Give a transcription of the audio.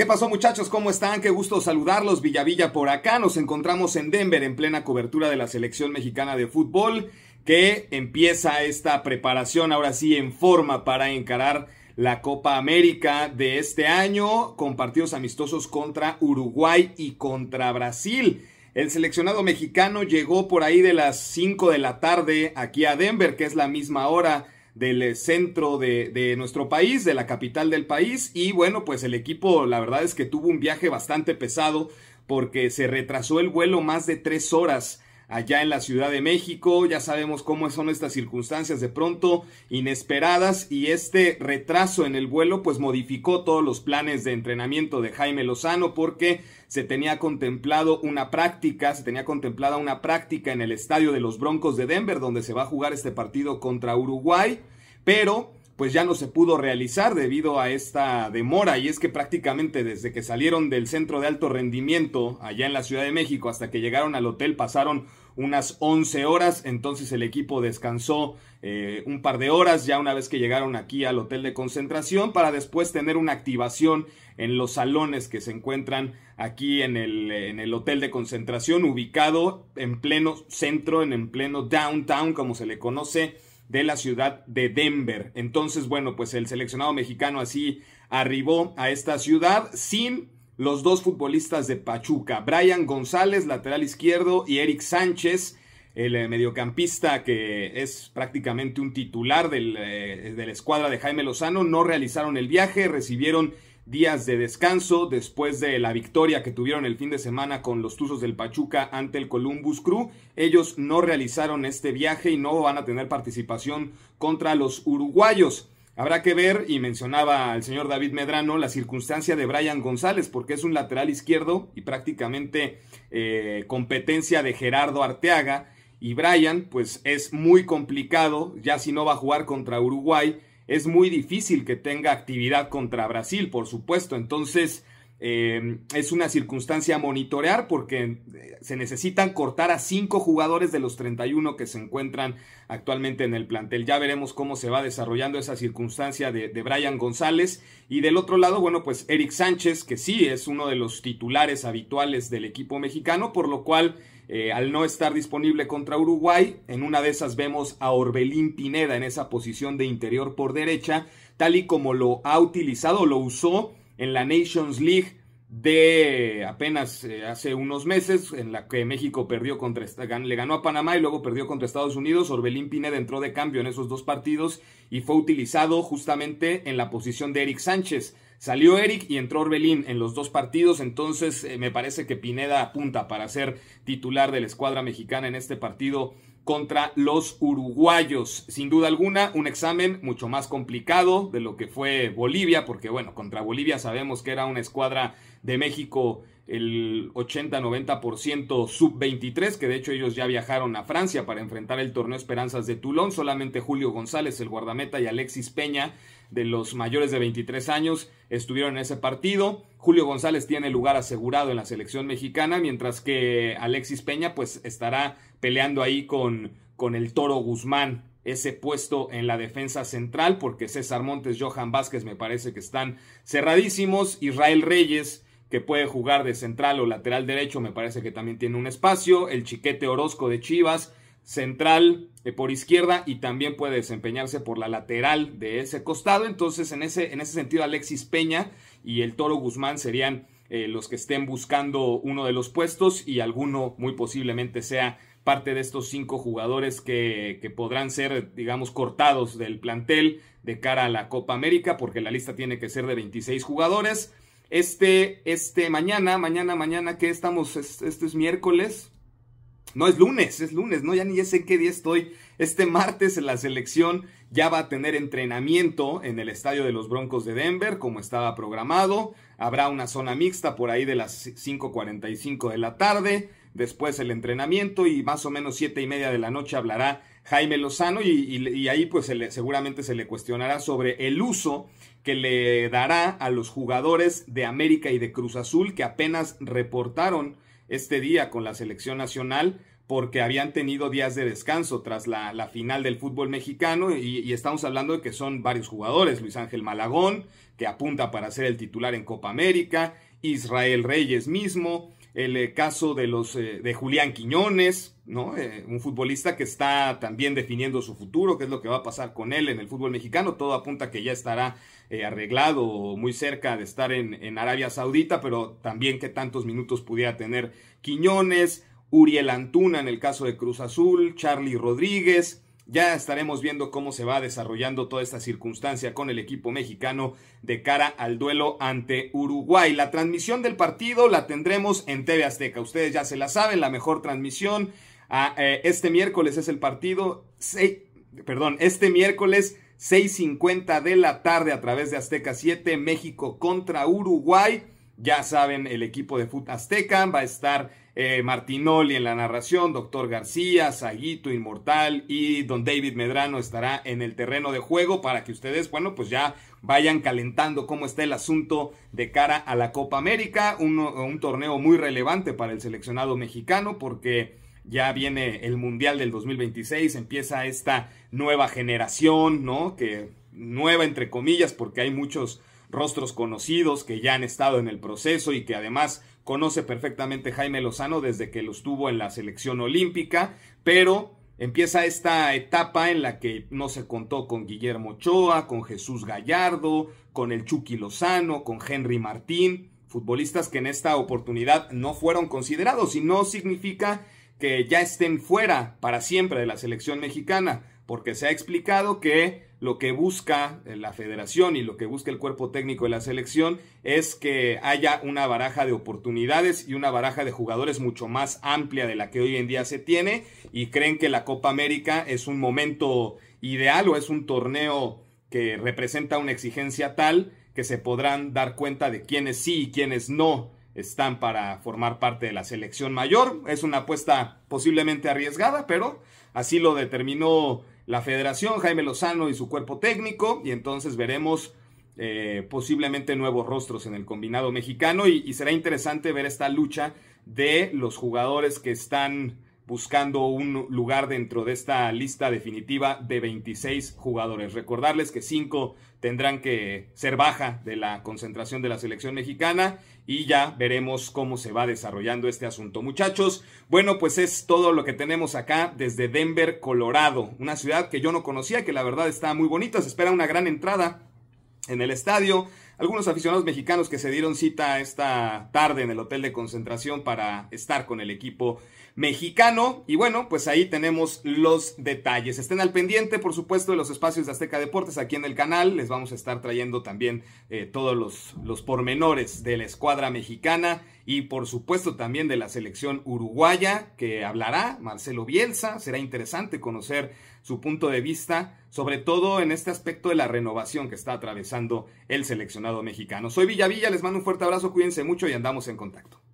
¿Qué pasó muchachos? ¿Cómo están? Qué gusto saludarlos. Villavilla por acá. Nos encontramos en Denver en plena cobertura de la selección mexicana de fútbol que empieza esta preparación ahora sí en forma para encarar la Copa América de este año con partidos amistosos contra Uruguay y contra Brasil. El seleccionado mexicano llegó por ahí de las 5 de la tarde aquí a Denver, que es la misma hora del eh, centro de, nuestro país, de la capital del país. Y bueno, pues el equipo, la verdad es que tuvo un viaje bastante pesado porque se retrasó el vuelo más de tres horas allá en la Ciudad de México. Ya sabemos cómo son estas circunstancias de pronto inesperadas y este retraso en el vuelo pues modificó todos los planes de entrenamiento de Jaime Lozano porque se tenía contemplado una práctica, se tenía contemplada una práctica en el estadio de los Broncos de Denver donde se va a jugar este partido contra Uruguay, pero pues ya no se pudo realizar debido a esta demora y es que prácticamente desde que salieron del centro de alto rendimiento allá en la Ciudad de México hasta que llegaron al hotel pasaron unas 11 horas, entonces el equipo descansó eh, un par de horas ya una vez que llegaron aquí al hotel de concentración para después tener una activación en los salones que se encuentran aquí en el, en el hotel de concentración ubicado en pleno centro, en, en pleno downtown como se le conoce de la ciudad de Denver. Entonces, bueno, pues el seleccionado mexicano así arribó a esta ciudad sin los dos futbolistas de Pachuca, Brian González, lateral izquierdo, y Eric Sánchez, el eh, mediocampista que es prácticamente un titular del, eh, de la escuadra de Jaime Lozano, no realizaron el viaje, recibieron días de descanso después de la victoria que tuvieron el fin de semana con los Tuzos del Pachuca ante el Columbus Crew. Ellos no realizaron este viaje y no van a tener participación contra los uruguayos. Habrá que ver, y mencionaba el señor David Medrano, la circunstancia de Brian González, porque es un lateral izquierdo y prácticamente eh, competencia de Gerardo Arteaga. Y Brian, pues es muy complicado, ya si no va a jugar contra Uruguay, es muy difícil que tenga actividad contra Brasil, por supuesto. Entonces, em, es una circunstancia a monitorear porque eh, se necesitan cortar a cinco jugadores de los 31 que se encuentran actualmente en el plantel. Ya veremos cómo se va desarrollando esa circunstancia de, de Brian González. Y del otro lado, bueno, pues Eric Sánchez, que sí es uno de los titulares habituales del equipo mexicano, por lo cual eh, al no estar disponible contra Uruguay, en una de esas vemos a Orbelín Pineda en esa posición de interior por derecha, tal y como lo ha utilizado, lo usó en la Nations League de apenas eh, hace unos meses, en la que México perdió contra, le ganó a Panamá y luego perdió contra Estados Unidos. Orbelín Pineda entró de cambio en esos dos partidos y fue utilizado justamente en la posición de Eric Sánchez. Salió Eric y entró Orbelín en los dos partidos, entonces eh, me parece que Pineda apunta para ser titular de la escuadra mexicana en este partido contra los uruguayos. Sin duda alguna, un examen mucho más complicado de lo que fue Bolivia, porque bueno, contra Bolivia sabemos que era una escuadra de México el 80-90% sub-23, que de hecho ellos ya viajaron a Francia para enfrentar el torneo Esperanzas de Toulon, solamente Julio González, el guardameta, y Alexis Peña, de los mayores de 23 años, estuvieron en ese partido. Julio González tiene lugar asegurado en la selección mexicana, mientras que Alexis Peña pues estará peleando ahí con, con el Toro Guzmán, ese puesto en la defensa central, porque César Montes, Johan Vázquez me parece que están cerradísimos, Israel Reyes, que puede jugar de central o lateral derecho, me parece que también tiene un espacio. El Chiquete Orozco de Chivas, central eh, por izquierda y también puede desempeñarse por la lateral de ese costado. Entonces, en ese, en ese sentido, Alexis Peña y el Toro Guzmán serían eh, los que estén buscando uno de los puestos y alguno muy posiblemente sea parte de estos cinco jugadores que, que, podrán ser, digamos, cortados del plantel de cara a la Copa América, porque la lista tiene que ser de 26 jugadores. Este, este, mañana, mañana, mañana, que estamos, este es miércoles. No, es lunes, es lunes, no, ya ni sé en qué día estoy. Este martes la selección ya va a tener entrenamiento en el estadio de los Broncos de Denver, como estaba programado. Habrá una zona mixta por ahí de las 5.45 de la tarde. Después el entrenamiento y más o menos siete y media de la noche hablará Jaime Lozano y, ahí pues seguramente se le cuestionará sobre el uso que le dará a los jugadores de América y de Cruz Azul que apenas reportaron este día con la selección nacional porque habían tenido días de descanso tras la, final del fútbol mexicano y, estamos hablando de que son varios jugadores, Luis Ángel Malagón, que apunta para ser el titular en Copa América, Israel Reyes mismo, el eh, caso de los eh, de Julián Quiñones, ¿no? Eh, un futbolista que está también definiendo su futuro, qué es lo que va a pasar con él en el fútbol mexicano. Todo apunta que ya estará arreglado o muy cerca de estar en, en, Arabia Saudita, pero también qué tantos minutos pudiera tener Quiñones, Uriel Antuna en el caso de Cruz Azul, Charlie Rodríguez. Ya estaremos viendo cómo se va desarrollando toda esta circunstancia con el equipo mexicano de cara al duelo ante Uruguay. La transmisión del partido la tendremos en TV Azteca. Ustedes ya se la saben, la mejor transmisión. Ah, eh, este miércoles es el partido. perdón, este miércoles 6.50 de la tarde a través de Azteca 7, México contra Uruguay. Ya saben, el equipo de Fut Azteca va a estar eh, Martinoli en la narración, Doctor García, Saguito Inmortal y Don David Medrano estará en el terreno de juego para que ustedes, bueno, pues ya vayan calentando cómo está el asunto de cara a la Copa América, un, un torneo muy relevante para el seleccionado mexicano porque ya viene el Mundial del 2026, empieza esta nueva generación, ¿no? Que nueva entre comillas porque hay muchos rostros conocidos que ya han estado en el proceso y que además conoce perfectamente Jaime Lozano desde que los estuvo en la selección olímpica, pero empieza esta etapa en la que no se contó con Guillermo Ochoa, con Jesús Gallardo, con el Chucky Lozano, con Henry Martín, futbolistas que en esta oportunidad no fueron considerados y no significa que ya estén fuera para siempre de la selección mexicana, porque se ha explicado que lo que busca eh, la federación y lo que busca el cuerpo técnico de la selección es que haya una baraja de oportunidades y una baraja de jugadores mucho más amplia de la que hoy en día se tiene y creen que la Copa América es un momento ideal o es un torneo que representa una exigencia tal que se podrán dar cuenta de quiénes sí y quiénes no están para formar parte de la selección mayor. Es una apuesta posiblemente arriesgada, pero así lo determinó la federación, Jaime Lozano y su cuerpo técnico, y entonces veremos eh, posiblemente nuevos rostros en el combinado mexicano y, será interesante ver esta lucha de los jugadores que están buscando un lugar dentro de esta lista definitiva de 26 jugadores. Recordarles que 5 tendrán que ser baja de la concentración de la selección mexicana y ya veremos cómo se va desarrollando este asunto. Muchachos, bueno, pues es todo lo que tenemos acá desde Denver, Colorado, una ciudad que yo no conocía, que la verdad está muy bonita, se espera una gran entrada en el estadio algunos aficionados mexicanos que se dieron cita esta tarde en el hotel de concentración para estar con el equipo mexicano. Y bueno, pues ahí tenemos los detalles. Estén al pendiente, por supuesto, de los espacios de Azteca Deportes aquí en el canal. Les vamos a estar trayendo también eh, todos los, los pormenores de la escuadra mexicana y por supuesto también de la selección uruguaya que hablará Marcelo Bielsa. Será interesante conocer su punto de vista, sobre todo en este aspecto de la renovación que está atravesando el seleccionado mexicano. Soy Villavilla, les mando un fuerte abrazo, cuídense mucho y andamos en contacto.